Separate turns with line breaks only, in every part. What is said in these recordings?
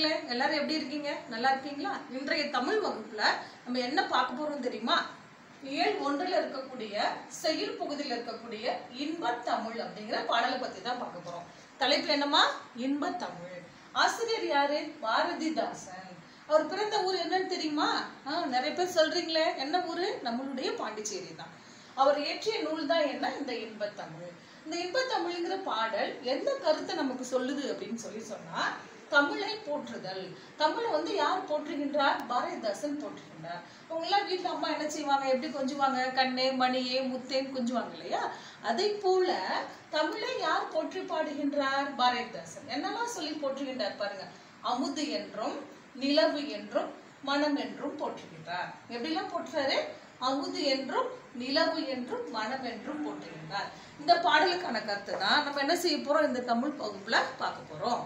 நண்பர்களே எல்லாரும் எப்படி இருக்கீங்க நல்லா இருக்கீங்களா இன்றைய தமிழ் வகுப்புல நம்ம என்ன பார்க்க போறோம் தெரியுமா இயல் ஒன்றில் இருக்கக்கூடிய செயல் பகுதியில் இருக்கக்கூடிய இன்ப தமிழ் அப்படிங்கிற பாடலை பத்தி தான் பார்க்க போறோம் தலைப்பு என்னமா இன்ப தமிழ் ஆசிரியர் யாரு பாரதிதாசன் அவர் பிறந்த ஊர் என்னன்னு தெரியுமா நிறைய பேர் சொல்றீங்களே என்ன ஊரு நம்மளுடைய பாண்டிச்சேரி தான் அவர் இயற்றிய நூல் தான் என்ன இந்த இன்பத்தமிழ் இந்த இன்பத்தமிழ்ங்கிற பாடல் எந்த கருத்தை நமக்கு சொல்லுது அப்படின்னு சொல்லி சொன்னா தமிழை போற்றுதல் தமிழை வந்து யார் போற்றுகின்றார் பாரதிதாசன் போற்றுகின்றார் எல்லாம் வீட்டில் அம்மா என்ன செய்வாங்க எப்படி கொஞ்சுவாங்க கண்ணே மணியே முத்தேன்னு கொஞ்சுவாங்க இல்லையா அதை போல தமிழை யார் போற்றி பாடுகின்றார் பாரதிதாசன் என்னெல்லாம் சொல்லி போற்றுகின்றார் பாருங்க அமுது என்றும் நிலவு என்றும் மனம் என்றும் போற்றுகின்றார் எப்படிலாம் போற்றாரு அமுது என்றும் நிலவு என்றும் மனம் என்றும் போற்றுகின்றார் இந்த பாடலுக்கான கருத்து தான் நம்ம என்ன செய்ய போறோம் இந்த தமிழ் பகுப்புல பார்க்க போறோம்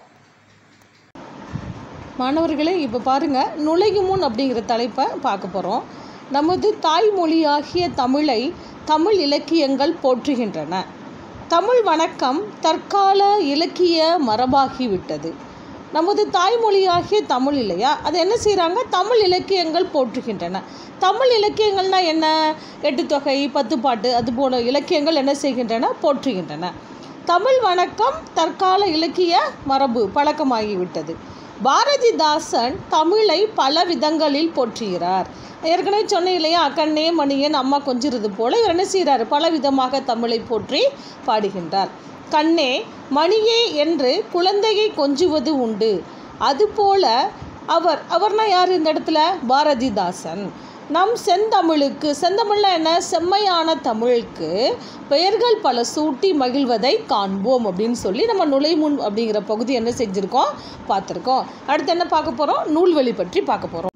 மாணவர்களே இப்போ பாருங்கள் நுழையும் முன் அப்படிங்கிற தலைப்பை பார்க்க போகிறோம் நமது தாய்மொழியாகிய தமிழை தமிழ் இலக்கியங்கள் போற்றுகின்றன தமிழ் வணக்கம் தற்கால இலக்கிய மரபாகிவிட்டது நமது தாய்மொழியாகிய தமிழ் இல்லையா அது என்ன செய்கிறாங்க தமிழ் இலக்கியங்கள் போற்றுகின்றன தமிழ் இலக்கியங்கள்னால் என்ன எட்டுத்தொகை பத்துப்பாட்டு அது போல இலக்கியங்கள் என்ன செய்கின்றன போற்றுகின்றன தமிழ் வணக்கம் தற்கால இலக்கிய மரபு பழக்கமாகிவிட்டது பாரதிதாசன் தமிழை பல விதங்களில் போற்றுகிறார் ஏற்கனவே சொன்னேன் இல்லையா அக்கண்ணே மணியன் அம்மா கொஞ்சிறது போல இவர் என்ன செய்கிறார் பலவிதமாக தமிழை போற்றி பாடுகின்றார் கண்ணே மணியே என்று குழந்தையை கொஞ்சுவது உண்டு அதுபோல அவர் அவர்னா யார் இந்த இடத்துல பாரதிதாசன் நம் செந்தமிழுக்கு செந்தமிழ்ல என்ன செம்மையான தமிழுக்கு பெயர்கள் பல சூட்டி மகிழ்வதை காண்போம் அப்படின்னு சொல்லி நம்ம நுழைமுன் அப்படிங்கிற பகுதி என்ன செஞ்சுருக்கோம் பார்த்துருக்கோம் அடுத்து என்ன பார்க்க போகிறோம் நூல்வெளி பற்றி பார்க்க போகிறோம்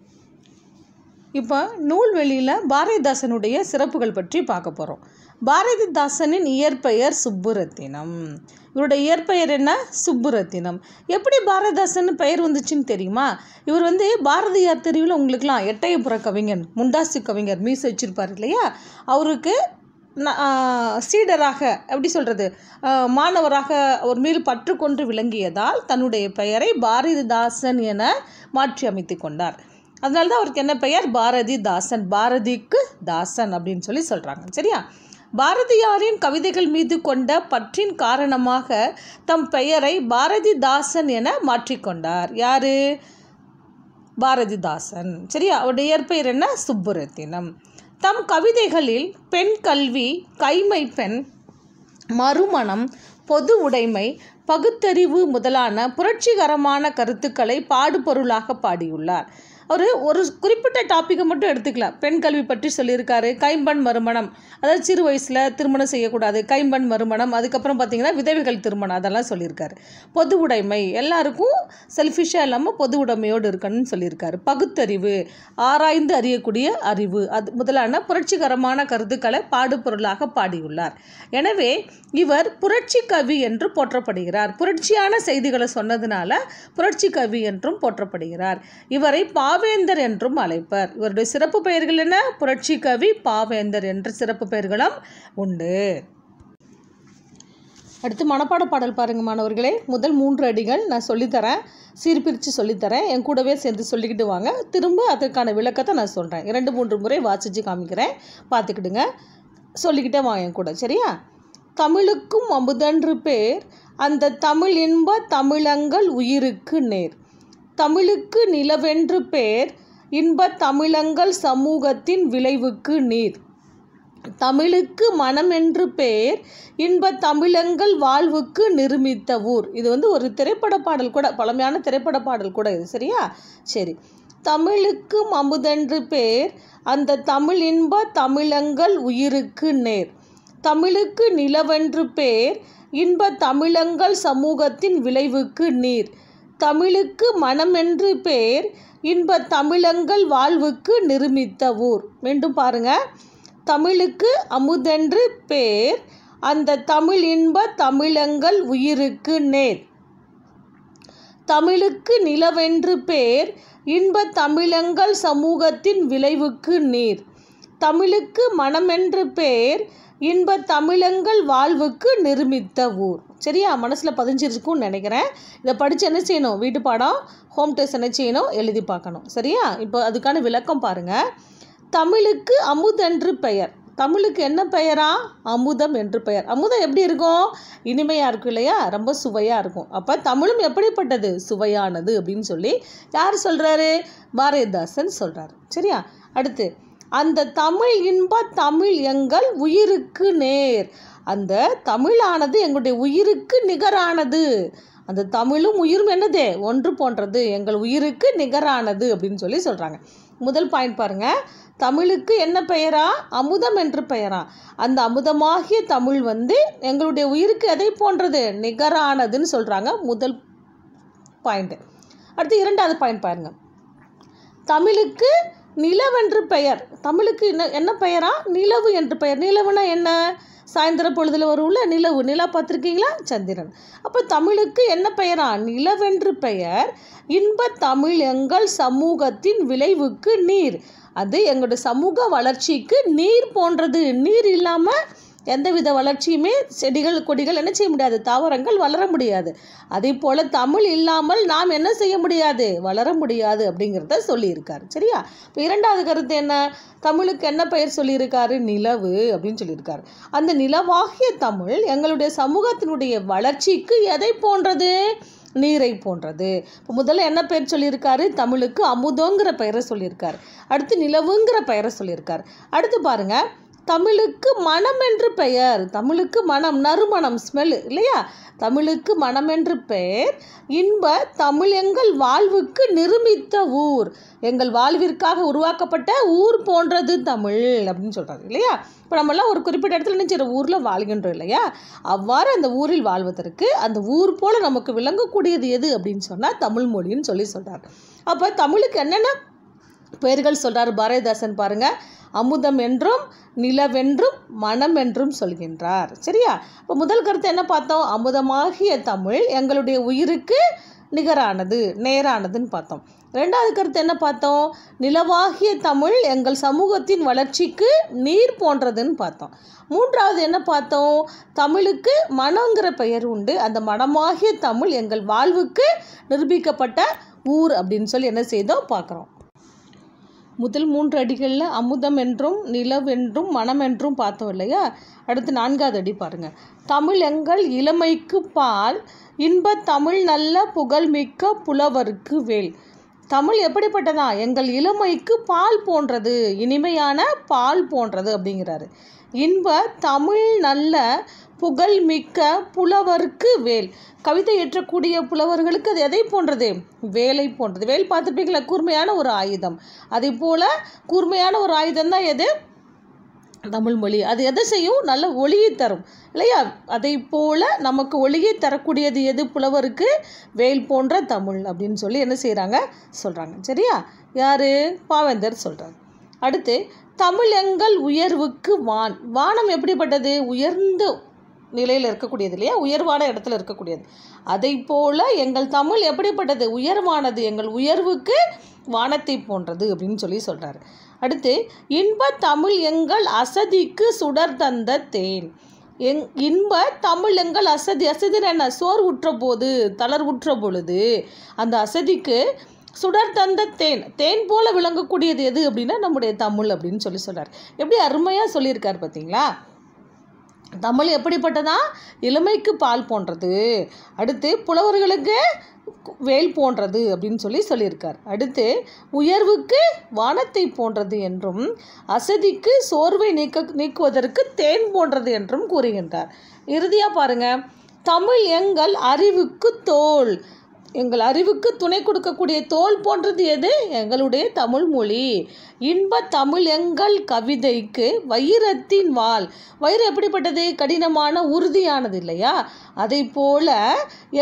இப்போ நூல்வெளியில் பாரதிதாசனுடைய சிறப்புகள் பற்றி பார்க்க போகிறோம் பாரதிதாசனின் இயற்பெயர் சுப்புரத்தினம் இவருடைய இயற்பெயர் என்ன சுப்புரத்தினம் எப்படி பாரதிதாசன் பெயர் வந்துச்சுன்னு தெரியுமா இவர் வந்து பாரதியார் தெருவில் உங்களுக்குலாம் எட்டயபுர கவிஞன் முண்டாசு கவிஞர் மீஸ் வச்சுருப்பார் இல்லையா அவருக்கு சீடராக எப்படி சொல்கிறது மாணவராக ஒரு மீது பற்றுக்கொண்டு விளங்கியதால் தன்னுடைய பெயரை பாரதிதாசன் என மாற்றி அமைத்து கொண்டார் அதனால தான் அவருக்கு என்ன பெயர் பாரதிதாசன் பாரதிக்கு தாசன் அப்படின்னு சொல்லி சொல்கிறாங்க சரியா பாரதியாரின் கவிதைகள் மீது கொண்ட பற்றின் காரணமாக தம் பெயரை பாரதிதாசன் என மாற்றிக்கொண்டார் யாரு பாரதிதாசன் சரியா அவருடைய இயற்பெயர் என்ன சுப்புரத்தினம் தம் கவிதைகளில் பெண் கல்வி கைமை பெண் மறுமணம் பொது உடைமை பகுத்தறிவு முதலான புரட்சிகரமான கருத்துக்களை பாடுபொருளாக பாடியுள்ளார் அவர் ஒரு குறிப்பிட்ட டாப்பிக்கை மட்டும் எடுத்துக்கலாம் பெண் கல்வி பற்றி சொல்லியிருக்காரு கைம்பண் மறுமணம் அதாவது சிறு வயசில் திருமணம் செய்யக்கூடாது கைம்பண் மறுமணம் அதுக்கப்புறம் பார்த்தீங்கன்னா விதவைகள் திருமணம் அதெல்லாம் சொல்லியிருக்காரு பொது உடைமை எல்லாருக்கும் செல்ஃபிஷாக இல்லாமல் பொது உடைமையோடு இருக்கணும்னு சொல்லியிருக்காரு பகுத்தறிவு ஆராய்ந்து அறியக்கூடிய அறிவு அது முதலான புரட்சிகரமான கருத்துக்களை பாடுபொருளாக பாடியுள்ளார் எனவே இவர் புரட்சி கவி என்று போற்றப்படுகிறார் புரட்சியான செய்திகளை சொன்னதுனால புரட்சி கவி என்றும் போற்றப்படுகிறார் இவரை பா பாவேந்தர் என்றும் அழைப்பர் இவருடைய சிறப்பு பெயர்கள் என்ன புரட்சி கவி பாவேந்தர் என்ற சிறப்பு பெயர்களும் உண்டு அடுத்து மனப்பாட பாடல் பாருங்க மாணவர்களே முதல் மூன்று அடிகள் நான் சொல்லித்தரேன் சீர்பிரித்து சொல்லித்தரேன் என் கூடவே சேர்ந்து சொல்லிக்கிட்டு வாங்க திரும்ப அதற்கான விளக்கத்தை நான் சொல்கிறேன் இரண்டு மூன்று முறை வாசித்து காமிக்கிறேன் பார்த்துக்கிடுங்க சொல்லிக்கிட்டே வாங்க என் கூட சரியா தமிழுக்கும் அமுதன்று பேர் அந்த தமிழ் இன்ப தமிழங்கள் உயிருக்கு நேர் தமிழுக்கு நிலவென்று பேர் இன்பத் தமிழங்கள் சமூகத்தின் விளைவுக்கு நீர் தமிழுக்கு மனம் என்று பேர் இன்ப தமிழங்கள் வாழ்வுக்கு நிருமித்த ஊர் இது வந்து ஒரு திரைப்பட பாடல் கூட பழமையான திரைப்பட பாடல் கூட இது சரியா சரி தமிழுக்கு அமுதென்று பேர் அந்த தமிழ் இன்ப தமிழங்கள் உயிருக்கு நேர் தமிழுக்கு நிலவென்று பேர் இன்ப தமிழங்கள் சமூகத்தின் விளைவுக்கு நீர் தமிழுக்கு மனமென்று பேர் இன்ப தமிழங்கள் வாழ்வுக்கு நிருமித்த ஊர் மீண்டும் பாருங்க தமிழுக்கு அமுதென்று பேர் அந்த தமிழ் இன்ப தமிழங்கள் உயிருக்கு நேர் தமிழுக்கு நிலவென்று பேர் இன்ப தமிழங்கள் சமூகத்தின் விளைவுக்கு நீர் தமிழுக்கு மனமென்று பேர் இன்ப தமிழங்கள் வாழ்வுக்கு நிர்மித்த ஊர் சரியா மனசில் பதிஞ்சிருக்கும்னு நினைக்கிறேன் இதை படித்து என்ன செய்யணும் வீட்டு பாடம் ஹோம் டெஸ்ட் என்ன செய்யணும் எழுதி பார்க்கணும் சரியா இப்போ அதுக்கான விளக்கம் பாருங்கள் தமிழுக்கு அமுதன்று பெயர் தமிழுக்கு என்ன பெயரா அமுதம் என்று பெயர் அமுதம் எப்படி இருக்கும் இனிமையாக இருக்கும் இல்லையா ரொம்ப சுவையாக இருக்கும் அப்போ தமிழும் எப்படிப்பட்டது சுவையானது அப்படின்னு சொல்லி யார் சொல்கிறாரு பாரதிதாசன் சொல்கிறாரு சரியா அடுத்து அந்த தமிழ் இன்ப தமிழ் எங்கள் உயிருக்கு நேர் அந்த தமிழானது எங்களுடைய உயிருக்கு நிகரானது அந்த தமிழும் உயிரும் என்னதே ஒன்று போன்றது எங்கள் உயிருக்கு நிகரானது அப்படின்னு சொல்லி சொல்கிறாங்க முதல் பாயிண்ட் பாருங்கள் தமிழுக்கு என்ன பெயரா அமுதம் என்று பெயரா அந்த அமுதமாகிய தமிழ் வந்து எங்களுடைய உயிருக்கு எதை போன்றது நிகரானதுன்னு சொல்கிறாங்க முதல் பாயிண்ட்டு அடுத்து இரண்டாவது பாயிண்ட் பாருங்கள் தமிழுக்கு நிலவென்று பெயர் தமிழுக்கு என்ன என்ன பெயரா நிலவு என்று பெயர் நிலவுனா என்ன சாயந்தர பொழுதில் வரும்ல நிலவு நிலா பார்த்துருக்கீங்களா சந்திரன் அப்போ தமிழுக்கு என்ன பெயரா நிலவென்று பெயர் இன்ப தமிழ் எங்கள் சமூகத்தின் விளைவுக்கு நீர் அது எங்களுடைய சமூக வளர்ச்சிக்கு நீர் போன்றது நீர் இல்லாமல் எந்தவித வளர்ச்சியுமே செடிகள் கொடிகள் என்ன செய்ய முடியாது தாவரங்கள் வளர முடியாது அதே போல் தமிழ் இல்லாமல் நாம் என்ன செய்ய முடியாது வளர முடியாது அப்படிங்கிறத சொல்லியிருக்கார் சரியா இப்போ இரண்டாவது கருத்து என்ன தமிழுக்கு என்ன பெயர் சொல்லியிருக்காரு நிலவு அப்படின்னு சொல்லியிருக்காரு அந்த நிலவாகிய தமிழ் எங்களுடைய சமூகத்தினுடைய வளர்ச்சிக்கு எதை போன்றது நீரை போன்றது இப்போ முதல்ல என்ன பெயர் சொல்லியிருக்காரு தமிழுக்கு அமுதோங்கிற பெயரை சொல்லியிருக்கார் அடுத்து நிலவுங்கிற பெயரை சொல்லியிருக்கார் அடுத்து பாருங்கள் தமிழுக்கு மனம் என்று பெயர் தமிழுக்கு மனம் நறுமணம் ஸ்மெல்லு இல்லையா தமிழுக்கு மனம் என்று பெயர் இன்ப தமிழ் எங்கள் வாழ்வுக்கு நிருமித்த ஊர் எங்கள் வாழ்விற்காக உருவாக்கப்பட்ட ஊர் போன்றது தமிழ் அப்படின்னு சொல்கிறாரு இல்லையா இப்போ நம்மளாம் ஒரு குறிப்பிட்ட இடத்துல நினைச்சிற ஊரில் வாழ்கின்றோம் இல்லையா அவ்வாறு அந்த ஊரில் வாழ்வதற்கு அந்த ஊர் போல் நமக்கு விளங்கக்கூடியது எது அப்படின்னு சொன்னால் தமிழ் மொழின்னு சொல்லி சொல்கிறார் அப்போ தமிழுக்கு என்னென்ன பெயர்கள் சொல்கிறார் பாரதிதாசன் பாருங்கள் அமுதம் என்றும் நிலவென்றும் மனம் என்றும் சொல்கின்றார் சரியா இப்போ முதல் கருத்து என்ன பார்த்தோம் அமுதமாகிய தமிழ் எங்களுடைய உயிருக்கு நிகரானது நேரானதுன்னு பார்த்தோம் ரெண்டாவது கருத்து என்ன பார்த்தோம் நிலவாகிய தமிழ் எங்கள் சமூகத்தின் வளர்ச்சிக்கு நீர் போன்றதுன்னு பார்த்தோம் மூன்றாவது என்ன பார்த்தோம் தமிழுக்கு மனங்கிற பெயர் உண்டு அந்த மனமாகிய தமிழ் எங்கள் வாழ்வுக்கு நிரூபிக்கப்பட்ட ஊர் அப்படின்னு சொல்லி என்ன செய்தோம் பார்க்குறோம் முதல் மூன்று அடிகளில் அமுதம் என்றும் நிலவென்றும் என்றும் பார்த்தோம் இல்லையா அடுத்து நான்காவது அடி பாருங்கள் எங்கள் இளமைக்கு பால் இன்ப தமிழ் நல்ல புகழ்மிக்க புலவருக்கு வேல் தமிழ் எப்படிப்பட்டதா எங்கள் இளமைக்கு பால் போன்றது இனிமையான பால் போன்றது அப்படிங்கிறாரு இன்ப தமிழ் நல்ல புகழ்மிக்க புலவர்க்கு வேல் கவிதை ஏற்றக்கூடிய புலவர்களுக்கு அது எதை போன்றது வேலை போன்றது வேல் பார்த்துருப்பீங்களா கூர்மையான ஒரு ஆயுதம் அதே போல் கூர்மையான ஒரு ஆயுதம் தான் எது தமிழ் மொழி அது எதை செய்யும் நல்ல ஒளியை தரும் இல்லையா அதை போல் நமக்கு ஒளியை தரக்கூடியது எது புலவருக்கு வேல் போன்ற தமிழ் அப்படின்னு சொல்லி என்ன செய்கிறாங்க சொல்கிறாங்க சரியா யார் பாவேந்தர் சொல்கிறாங்க அடுத்து தமிழ் எங்கள் உயர்வுக்கு வான் வானம் எப்படிப்பட்டது உயர்ந்த நிலையில் இருக்கக்கூடியது இல்லையா உயர்வான இடத்துல இருக்கக்கூடியது அதை போல் எங்கள் தமிழ் எப்படிப்பட்டது உயர்வானது எங்கள் உயர்வுக்கு வானத்தை போன்றது அப்படின்னு சொல்லி சொல்கிறாரு அடுத்து இன்ப தமிழ் எங்கள் அசதிக்கு சுடர் தந்த தேன் எங் இன்ப தமிழ் எங்கள் அசதி அசதி என்ன சோர் உற்ற போது தளர் உற்ற பொழுது அந்த அசதிக்கு சுடர் தந்த தேன் தேன் போல விளங்கக்கூடியது எது அப்படின்னா நம்முடைய தமிழ் அப்படின்னு சொல்லி சொல்கிறார் எப்படி அருமையாக சொல்லியிருக்கார் பார்த்தீங்களா தமிழ் எப்படிப்பட்டதா இளமைக்கு பால் போன்றது அடுத்து புலவர்களுக்கு வேல் போன்றது அப்படின்னு சொல்லி சொல்லியிருக்கார் அடுத்து உயர்வுக்கு வானத்தை போன்றது என்றும் அசதிக்கு சோர்வை நீக்க நீக்குவதற்கு தேன் போன்றது என்றும் கூறுகின்றார் இறுதியாக பாருங்கள் தமிழ் எங்கள் அறிவுக்கு தோல் எங்கள் அறிவுக்கு துணை கொடுக்கக்கூடிய தோல் போன்றது எது எங்களுடைய தமிழ் மொழி இன்ப தமிழ் எங்கள் கவிதைக்கு வைரத்தின் வால் வயிறு எப்படிப்பட்டது கடினமான உறுதியானது இல்லையா அதை போல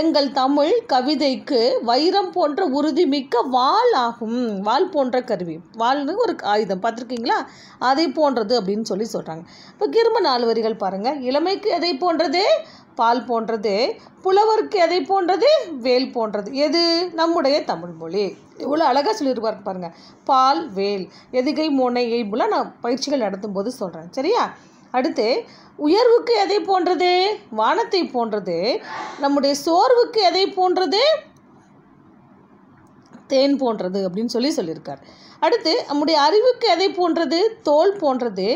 எங்கள் தமிழ் கவிதைக்கு வைரம் போன்ற உறுதி மிக்க வால் ஆகும் வால் போன்ற கருவி வால்னு ஒரு ஆயுதம் பார்த்துருக்கீங்களா அதை போன்றது அப்படின்னு சொல்லி சொல்கிறாங்க இப்போ கிரும நாலு பாருங்கள் இளமைக்கு எதை போன்றது பால் போன்றது புலவருக்கு எதை போன்றது வேல் போன்றது எது நம்முடைய தமிழ் மொழி இவ்வளோ அழகாக சொல்லியிருப்பார் பாருங்கள் பால் வேல் எதுகை முனை எய்புலாம் நான் பயிற்சிகள் நடத்தும்போது சொல்கிறேன் சரியா அடுத்து உயர்வுக்கு எதை போன்றது வானத்தை போன்றது நம்முடைய சோர்வுக்கு எதை போன்றது தேன் போன்றது அப்படின்னு சொல்லி சொல்லியிருக்கார் அடுத்து நம்முடைய அறிவுக்கு எதை போன்றது தோல் போன்றது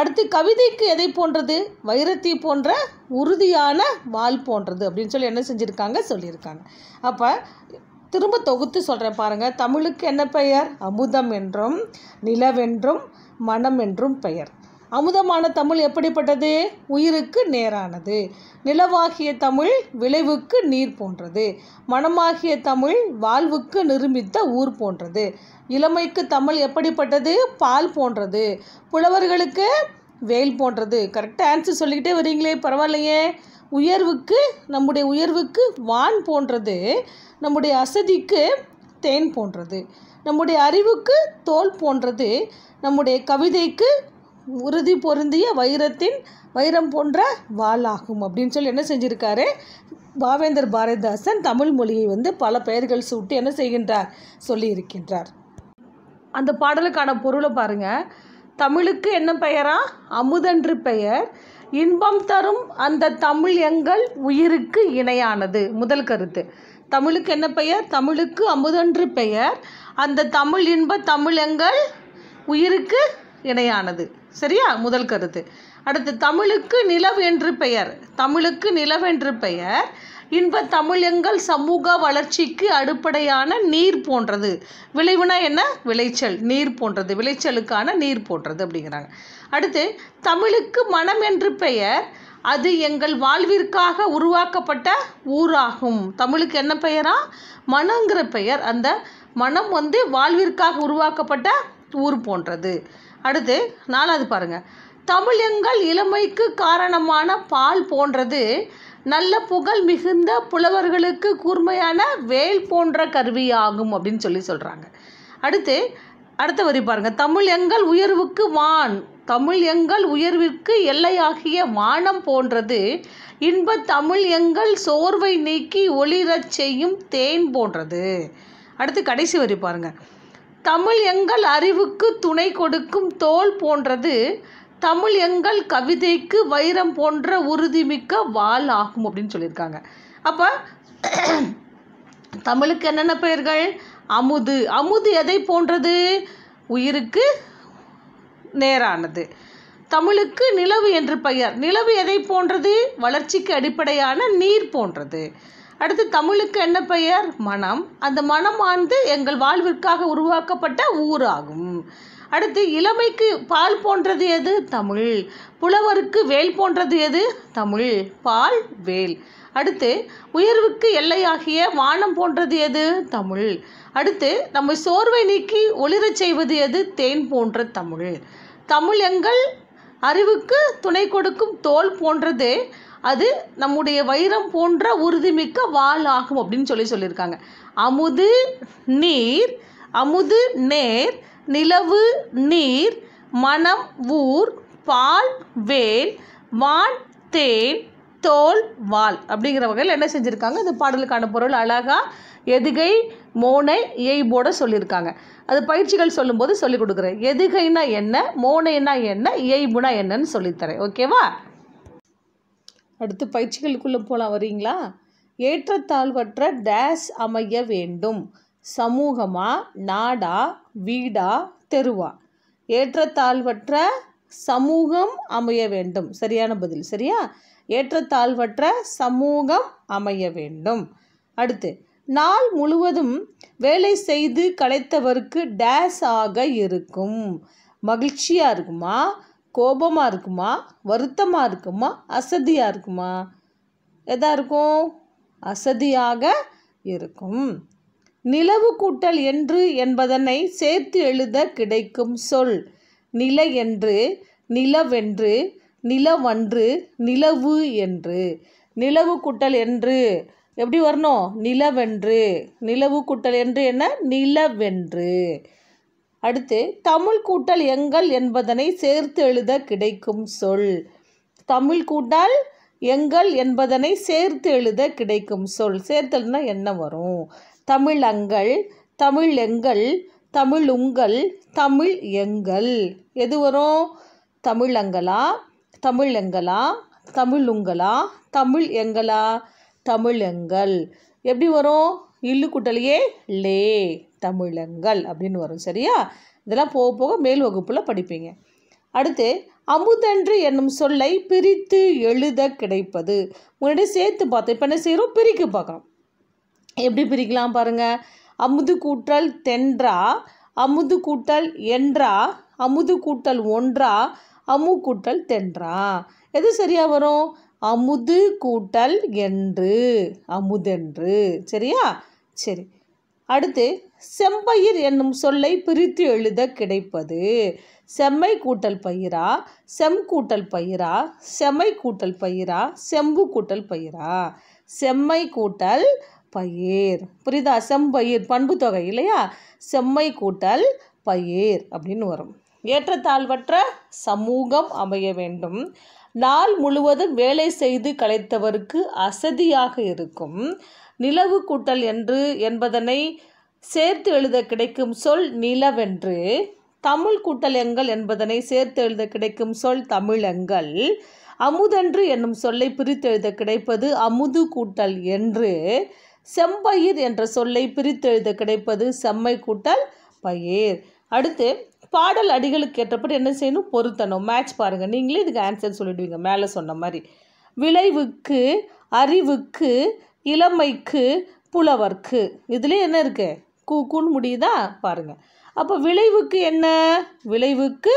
அடுத்து கவிதைக்கு எதை போன்றது வைரத்தி போன்ற உறுதியான வால் போன்றது அப்படின்னு சொல்லி என்ன செஞ்சுருக்காங்க சொல்லியிருக்காங்க அப்போ திரும்ப தொகுத்து சொல்கிறேன் பாருங்கள் தமிழுக்கு என்ன பெயர் அமுதம் என்றும் நிலவென்றும் மனம் என்றும் பெயர் அமுதமான தமிழ் எப்படிப்பட்டது உயிருக்கு நேரானது நிலவாகிய தமிழ் விளைவுக்கு நீர் போன்றது மனமாகிய தமிழ் வாழ்வுக்கு நிரூபித்த ஊர் போன்றது இளமைக்கு தமிழ் எப்படிப்பட்டது பால் போன்றது புலவர்களுக்கு வேல் போன்றது கரெக்டாக ஆன்சர் சொல்லிக்கிட்டே வரீங்களே பரவாயில்லையே உயர்வுக்கு நம்முடைய உயர்வுக்கு வான் போன்றது நம்முடைய அசதிக்கு தேன் போன்றது நம்முடைய அறிவுக்கு தோல் போன்றது நம்முடைய கவிதைக்கு உறுதி பொருந்திய வைரத்தின் வைரம் போன்ற வாளாகும் அப்படின்னு சொல்லி என்ன செஞ்சுருக்காரு பாவேந்தர் பாரதிதாசன் தமிழ் மொழியை வந்து பல பெயர்கள் சூட்டி என்ன செய்கின்றார் சொல்லியிருக்கின்றார் அந்த பாடலுக்கான பொருளை பாருங்கள் தமிழுக்கு என்ன பெயரா அமுதன்று பெயர் இன்பம் தரும் அந்த தமிழ் எங்கள் உயிருக்கு இணையானது முதல் கருத்து தமிழுக்கு என்ன பெயர் தமிழுக்கு அமுதன்று பெயர் அந்த தமிழ் இன்ப தமிழ் எங்கள் உயிருக்கு இணையானது சரியா முதல் கருத்து அடுத்து தமிழுக்கு நிலவு என்று பெயர் தமிழுக்கு நிலவென்று பெயர் இன்ப தமிழ் எங்கள் சமூக வளர்ச்சிக்கு அடிப்படையான நீர் போன்றது விளைவுனா என்ன விளைச்சல் நீர் போன்றது விளைச்சலுக்கான நீர் போன்றது அப்படிங்கிறாங்க அடுத்து தமிழுக்கு மனம் என்று பெயர் அது எங்கள் வாழ்விற்காக உருவாக்கப்பட்ட ஊராகும் தமிழுக்கு என்ன பெயரா மனங்கிற பெயர் அந்த மனம் வந்து வாழ்விற்காக உருவாக்கப்பட்ட ஊர் போன்றது அடுத்து நாலாவது பாருங்கள் எங்கள் இளமைக்கு காரணமான பால் போன்றது நல்ல புகழ் மிகுந்த புலவர்களுக்கு கூர்மையான வேல் போன்ற கருவியாகும் அப்படின்னு சொல்லி சொல்கிறாங்க அடுத்து அடுத்த வரி பாருங்கள் தமிழ் எங்கள் உயர்வுக்கு வான் தமிழ் எங்கள் உயர்விற்கு எல்லையாகிய வானம் போன்றது இன்ப தமிழ் எங்கள் சோர்வை நீக்கி ஒளிரச் செய்யும் தேன் போன்றது அடுத்து கடைசி வரி பாருங்கள் தமிழ் எங்கள் அறிவுக்கு துணை கொடுக்கும் தோல் போன்றது தமிழ் எங்கள் கவிதைக்கு வைரம் போன்ற உறுதிமிக்க வாழ் ஆகும் அப்படின்னு சொல்லியிருக்காங்க அப்போ தமிழுக்கு என்னென்ன பெயர்கள் அமுது அமுது எதை போன்றது உயிருக்கு நேரானது தமிழுக்கு நிலவு என்று பெயர் நிலவு எதை போன்றது வளர்ச்சிக்கு அடிப்படையான நீர் போன்றது அடுத்து தமிழுக்கு என்ன பெயர் மனம் அந்த மனம் ஆழ்ந்து எங்கள் வாழ்விற்காக உருவாக்கப்பட்ட ஊராகும் அடுத்து இளமைக்கு பால் போன்றது எது தமிழ் புலவருக்கு வேல் போன்றது எது தமிழ் பால் வேல் அடுத்து உயர்வுக்கு எல்லையாகிய வானம் போன்றது எது தமிழ் அடுத்து நம்மை சோர்வை நீக்கி ஒளிரச் செய்வது எது தேன் போன்ற தமிழ் தமிழ் எங்கள் அறிவுக்கு துணை கொடுக்கும் தோல் போன்றது அது நம்முடைய வைரம் போன்ற உறுதிமிக்க வால் ஆகும் அப்படின்னு சொல்லி சொல்லியிருக்காங்க அமுது நீர் அமுது நேர் நிலவு நீர் மனம் ஊர் பால் வேல் வான் தேன் தோல் வால் அப்படிங்கிற வகையில் என்ன செஞ்சுருக்காங்க இந்த பாடலுக்கான பொருள் அழகாக எதுகை மோனை இயைபோட சொல்லியிருக்காங்க அது பயிற்சிகள் சொல்லும்போது சொல்லிக் கொடுக்குறேன் எதுகைனா என்ன மோனைனா என்ன இயைபுனா என்னன்னு சொல்லித்தரேன் ஓகேவா அடுத்து பயிற்சிகளுக்குள்ளே போகலாம் வரீங்களா ஏற்றத்தாழ்வற்ற டேஸ் அமைய வேண்டும் சமூகமாக நாடா வீடா தெருவா ஏற்றத்தாழ்வற்ற சமூகம் அமைய வேண்டும் சரியான பதில் சரியா ஏற்றத்தாழ்வற்ற சமூகம் அமைய வேண்டும் அடுத்து நாள் முழுவதும் வேலை செய்து களைத்தவருக்கு டேஸ் ஆக இருக்கும் மகிழ்ச்சியாக இருக்குமா கோபமாக இருக்குமா வருத்தமாக இருக்குமா அசதியாக இருக்குமா எதாக இருக்கும் அசதியாக இருக்கும் நிலவு கூட்டல் என்று என்பதனை சேர்த்து எழுத கிடைக்கும் சொல் நில என்று நிலவென்று நிலவன்று நிலவு என்று நிலவு கூட்டல் என்று எப்படி வரணும் நிலவென்று நிலவு கூட்டல் என்று என்ன நிலவென்று அடுத்து தமிழ் கூட்டல் எங்கள் என்பதனை சேர்த்து எழுத கிடைக்கும் சொல் தமிழ் கூட்டால் எங்கள் என்பதனை சேர்த்து எழுத கிடைக்கும் சொல் சேர்த்தல்னா என்ன வரும் தமிழ் அங்கள் தமிழ் எங்கள் தமிழ் உங்கள் தமிழ் எங்கள் எது வரும் தமிழ் அங்கலா தமிழ் எங்களா தமிழ் உங்களா தமிழ் எங்களா தமிழ் எங்கள் எப்படி வரும் இல்லு குட்டலையே லே தமிழங்கள் அப்படின்னு வரும் சரியா இதெல்லாம் போக போக மேல் வகுப்பில் படிப்பீங்க அடுத்து அமுதன்று என்னும் சொல்லை பிரித்து எழுத கிடைப்பது முன்னாடி சேர்த்து பார்த்தோம் இப்போ என்ன செய்கிறோம் பிரிக்க பார்க்கலாம் எப்படி பிரிக்கலாம் பாருங்கள் அமுது கூட்டல் தென்றா அமுது கூட்டல் என்றா அமுது கூட்டல் ஒன்றா அமு கூட்டல் தென்றா எது சரியாக வரும் அமுது கூட்டல் என்று அமுதென்று சரியா சரி அடுத்து செம்பயிர் என்னும் சொல்லை பிரித்து எழுத கிடைப்பது செம்மை கூட்டல் பயிரா செம் கூட்டல் பயிரா செம்மை கூட்டல் பயிரா செம்பு கூட்டல் பயிரா செம்மை கூட்டல் பயிர் புரியுதா செம்பயிர் பண்பு தொகை இல்லையா செம்மை கூட்டல் பயிர் அப்படின்னு வரும் ஏற்றத்தாழ்வற்ற சமூகம் அமைய வேண்டும் நாள் முழுவதும் வேலை செய்து கலைத்தவருக்கு அசதியாக இருக்கும் நிலவு கூட்டல் என்று என்பதனை சேர்த்து எழுத கிடைக்கும் சொல் நிலவென்று தமிழ் கூட்டலங்கள் என்பதனை சேர்த்து எழுத கிடைக்கும் சொல் தமிழங்கள் அமுதன்று என்னும் சொல்லை பிரித்து எழுத கிடைப்பது அமுது கூட்டல் என்று செம்பயிர் என்ற சொல்லை பிரித்து எழுத கிடைப்பது செம்மை கூட்டல் பயிர் அடுத்து பாடல் அடிகளுக்கு ஏற்றப்பட்டு என்ன செய்யணும் பொருத்தணும் மேட்ச் பாருங்கள் நீங்களே இதுக்கு ஆன்சர் சொல்லிடுவீங்க மேலே சொன்ன மாதிரி விளைவுக்கு அறிவுக்கு இளமைக்கு புலவர்க்கு இதுலேயே என்ன இருக்கு கூக்குன்னு முடியுதா பாருங்கள் அப்போ விளைவுக்கு என்ன விளைவுக்கு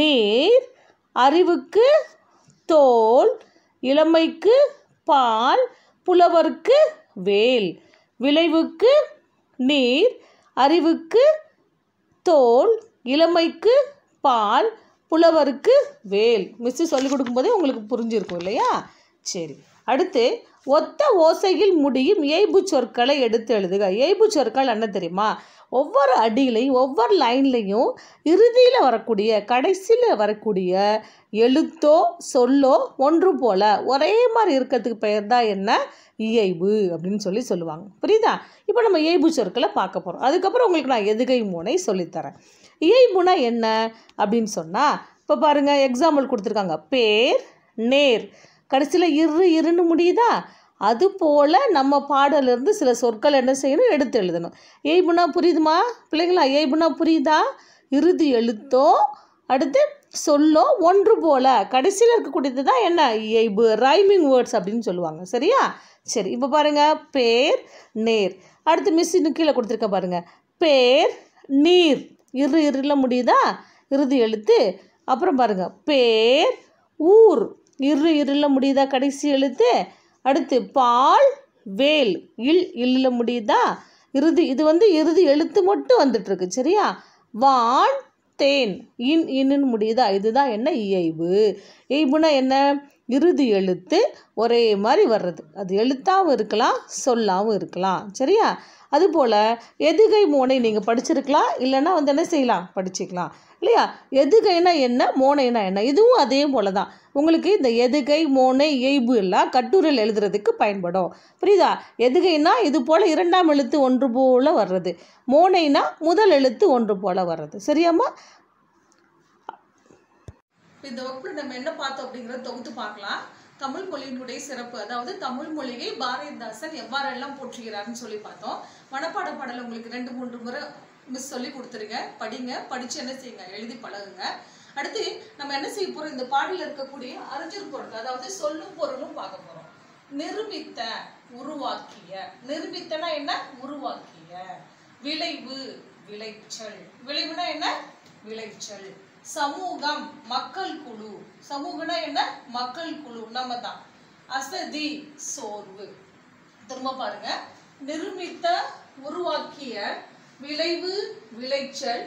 நீர் அறிவுக்கு தோல் இளமைக்கு பால் புலவர்க்கு வேல் விளைவுக்கு நீர் அறிவுக்கு தோல் இளமைக்கு பால் புலவருக்கு வேல் மிஸ்ஸு சொல்லிக் போதே உங்களுக்கு புரிஞ்சிருக்கும் இல்லையா சரி அடுத்து ஒத்த ஓசையில் முடியும் ஏய்பு சொற்களை எடுத்து எழுதுக ஏய்பு சொற்கள் என்ன தெரியுமா ஒவ்வொரு அடியிலையும் ஒவ்வொரு லைன்லையும் இறுதியில் வரக்கூடிய கடைசியில் வரக்கூடிய எழுத்தோ சொல்லோ ஒன்று போல் ஒரே மாதிரி இருக்கிறதுக்கு பெயர் தான் என்ன இயைபு அப்படின்னு சொல்லி சொல்லுவாங்க புரியுதா இப்போ நம்ம இயைபு சொற்களை பார்க்க போகிறோம் அதுக்கப்புறம் உங்களுக்கு நான் எதுகை மூனை சொல்லித்தரேன் இயைபுனா என்ன அப்படின்னு சொன்னால் இப்போ பாருங்கள் எக்ஸாம்பிள் கொடுத்துருக்காங்க பேர் நேர் கடைசியில் இரு இருன்னு முடியுதா அது போல் நம்ம பாடலிருந்து சில சொற்கள் என்ன செய்யணும் எடுத்து எழுதணும் ஏய்புனா புரியுதுமா பிள்ளைங்களா ஏய்புனா புரியுதா இறுதி எழுத்தோ அடுத்து சொல்லோ ஒன்று போல் கடைசியில் இருக்கக்கூடியது தான் என்ன இயைபு ரைமிங் வேர்ட்ஸ் அப்படின்னு சொல்லுவாங்க சரியா சரி இப்போ பாருங்கள் பேர் நேர் அடுத்து மிஸ் இன்னும் கீழே கொடுத்துருக்க பாருங்கள் பேர் நீர் இரு இருல முடியுதா இறுதி எழுத்து அப்புறம் பாருங்கள் பேர் ஊர் இரு இருல முடியுதா கடைசி எழுத்து அடுத்து பால் வேல் இல் இல்ல முடியுதா இறுதி இது வந்து இறுதி எழுத்து மட்டும் வந்துட்டுருக்கு சரியா வான் தேன் இன் இன்னு முடியுதா இதுதான் என்ன இயைபு இயைபுனா என்ன இறுதி எழுத்து ஒரே மாதிரி வர்றது அது எழுத்தாகவும் இருக்கலாம் சொல்லாகவும் இருக்கலாம் சரியா அதுபோல் எதுகை மோனை நீங்கள் படிச்சிருக்கலாம் இல்லைன்னா வந்து என்ன செய்யலாம் படிச்சுக்கலாம் இல்லையா எதுகைனா என்ன மோனைனா என்ன இதுவும் அதே போல் தான் உங்களுக்கு இந்த எதுகை மோனை எய்பு எல்லாம் கட்டுரையில் எழுதுறதுக்கு பயன்படும் புரியுதா எதுகைனா இது போல் இரண்டாம் எழுத்து ஒன்று போல் வர்றது மோனைனா முதல் எழுத்து ஒன்று போல் வர்றது சரியாம்மா இந்த ஒர்க் நம்ம என்ன பார்த்தோம் அப்படிங்கிறத தொகுத்து பார்க்கலாம் தமிழ் மொழியினுடைய சிறப்பு அதாவது தமிழ் மொழியை பாரதிதாசன் எவ்வாறெல்லாம் போற்றுகிறார்னு சொல்லி பார்த்தோம் மனப்பாட பாடல் உங்களுக்கு ரெண்டு மூன்று முறை மிஸ் சொல்லி கொடுத்துருங்க படிங்க படிச்சு என்ன செய்யுங்க எழுதி பழகுங்க அடுத்து நம்ம என்ன செய்ய போறோம் இந்த பாடலில் இருக்கக்கூடிய அறிஞர் பொருள் அதாவது சொல்லும் பொருளும் பார்க்க போறோம் நிரூபித்த உருவாக்கிய நிரூபித்தனா என்ன உருவாக்கிய விளைவு விளைச்சல் விளைவுனா என்ன விளைச்சல் சமூகம் மக்கள் குழு சமூகனா என்ன மக்கள் குழு நம்ம தான் அசதி சோர்வு திரும்ப பாருங்க நிர்மித்த உருவாக்கிய விளைவு விளைச்சல்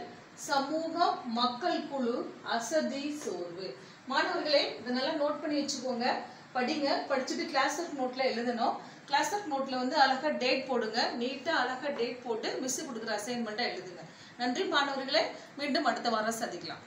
சமூக மக்கள் குழு அசதி சோர்வு மாணவர்களே இதெல்லாம் நோட் பண்ணி வச்சுக்கோங்க படிங்க படிச்சுட்டு கிளாஸ் ஒர்க் நோட்டில் எழுதணும் கிளாஸ் ஒர்க் நோட்டில் வந்து அழகாக டேட் போடுங்க நீட்டாக அழகாக டேட் போட்டு மிஸ் கொடுக்குற அசைன்மெண்ட்டாக எழுதுங்க நன்றி மாணவர்களே மீண்டும் அடுத்த வாரம் சந்திக்கலாம்